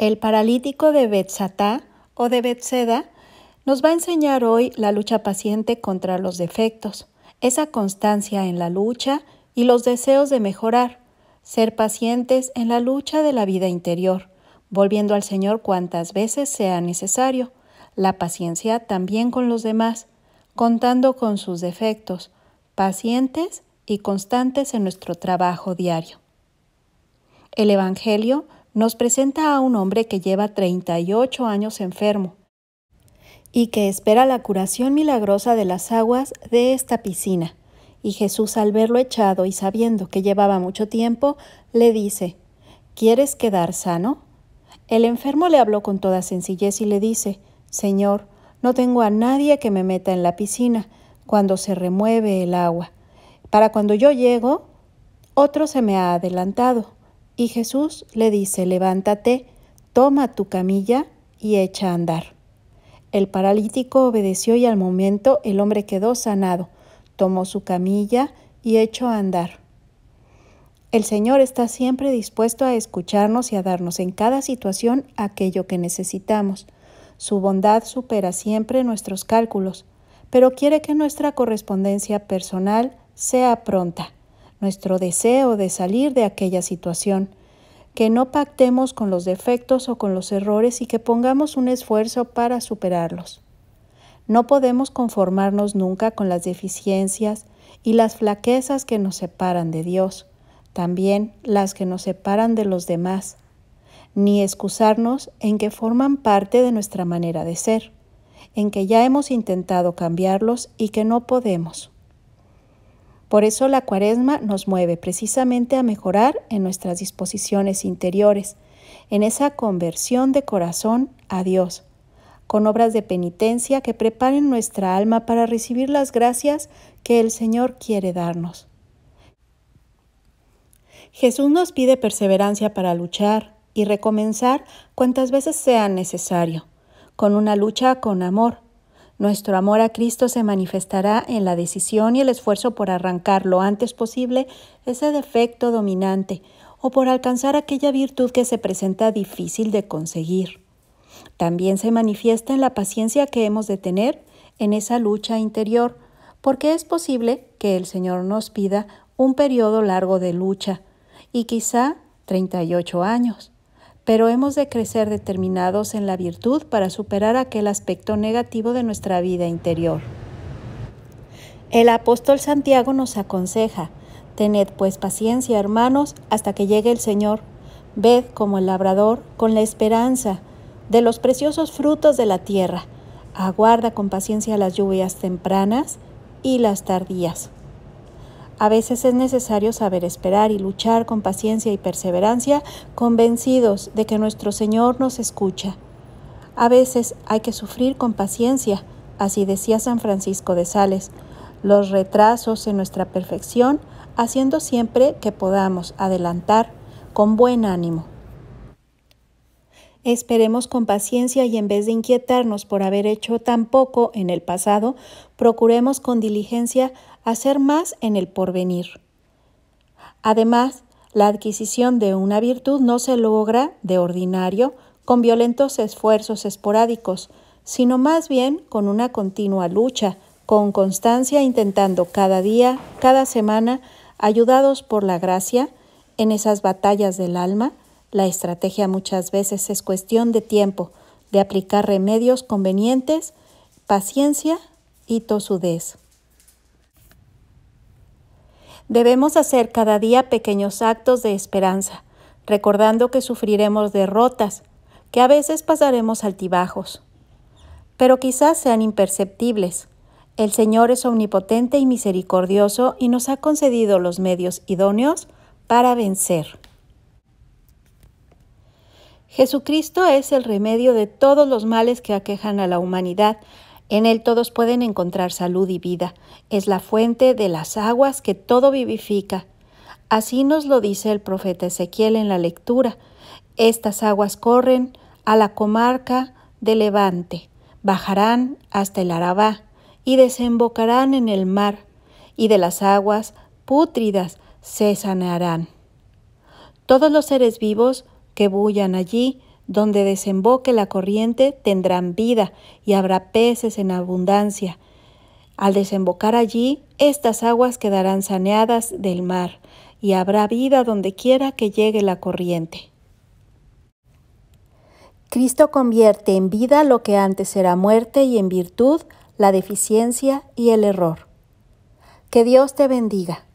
El paralítico de Betsatá o de Betseda nos va a enseñar hoy la lucha paciente contra los defectos, esa constancia en la lucha y los deseos de mejorar, ser pacientes en la lucha de la vida interior, volviendo al Señor cuantas veces sea necesario, la paciencia también con los demás, contando con sus defectos, pacientes y constantes en nuestro trabajo diario. El Evangelio nos presenta a un hombre que lleva 38 años enfermo y que espera la curación milagrosa de las aguas de esta piscina. Y Jesús al verlo echado y sabiendo que llevaba mucho tiempo, le dice, ¿Quieres quedar sano? El enfermo le habló con toda sencillez y le dice, Señor, no tengo a nadie que me meta en la piscina cuando se remueve el agua. Para cuando yo llego, otro se me ha adelantado. Y Jesús le dice, levántate, toma tu camilla y echa a andar. El paralítico obedeció y al momento el hombre quedó sanado, tomó su camilla y echó a andar. El Señor está siempre dispuesto a escucharnos y a darnos en cada situación aquello que necesitamos. Su bondad supera siempre nuestros cálculos, pero quiere que nuestra correspondencia personal sea pronta nuestro deseo de salir de aquella situación, que no pactemos con los defectos o con los errores y que pongamos un esfuerzo para superarlos. No podemos conformarnos nunca con las deficiencias y las flaquezas que nos separan de Dios, también las que nos separan de los demás, ni excusarnos en que forman parte de nuestra manera de ser, en que ya hemos intentado cambiarlos y que no podemos. Por eso la cuaresma nos mueve precisamente a mejorar en nuestras disposiciones interiores, en esa conversión de corazón a Dios, con obras de penitencia que preparen nuestra alma para recibir las gracias que el Señor quiere darnos. Jesús nos pide perseverancia para luchar y recomenzar cuantas veces sea necesario, con una lucha con amor, nuestro amor a Cristo se manifestará en la decisión y el esfuerzo por arrancar lo antes posible ese defecto dominante o por alcanzar aquella virtud que se presenta difícil de conseguir. También se manifiesta en la paciencia que hemos de tener en esa lucha interior, porque es posible que el Señor nos pida un periodo largo de lucha, y quizá 38 años pero hemos de crecer determinados en la virtud para superar aquel aspecto negativo de nuestra vida interior. El apóstol Santiago nos aconseja, tened pues paciencia, hermanos, hasta que llegue el Señor. Ved como el labrador, con la esperanza de los preciosos frutos de la tierra, aguarda con paciencia las lluvias tempranas y las tardías. A veces es necesario saber esperar y luchar con paciencia y perseverancia, convencidos de que nuestro Señor nos escucha. A veces hay que sufrir con paciencia, así decía San Francisco de Sales, los retrasos en nuestra perfección, haciendo siempre que podamos adelantar con buen ánimo Esperemos con paciencia y en vez de inquietarnos por haber hecho tan poco en el pasado, procuremos con diligencia hacer más en el porvenir. Además, la adquisición de una virtud no se logra de ordinario con violentos esfuerzos esporádicos, sino más bien con una continua lucha, con constancia intentando cada día, cada semana, ayudados por la gracia, en esas batallas del alma, la estrategia muchas veces es cuestión de tiempo, de aplicar remedios convenientes, paciencia y tosudez. Debemos hacer cada día pequeños actos de esperanza, recordando que sufriremos derrotas, que a veces pasaremos altibajos, pero quizás sean imperceptibles. El Señor es omnipotente y misericordioso y nos ha concedido los medios idóneos para vencer. Jesucristo es el remedio de todos los males que aquejan a la humanidad. En Él todos pueden encontrar salud y vida. Es la fuente de las aguas que todo vivifica. Así nos lo dice el profeta Ezequiel en la lectura. Estas aguas corren a la comarca de Levante, bajarán hasta el Arabá y desembocarán en el mar, y de las aguas pútridas se sanarán. Todos los seres vivos que bullan allí, donde desemboque la corriente tendrán vida y habrá peces en abundancia. Al desembocar allí, estas aguas quedarán saneadas del mar, y habrá vida donde quiera que llegue la corriente. Cristo convierte en vida lo que antes era muerte y en virtud la deficiencia y el error. Que Dios te bendiga.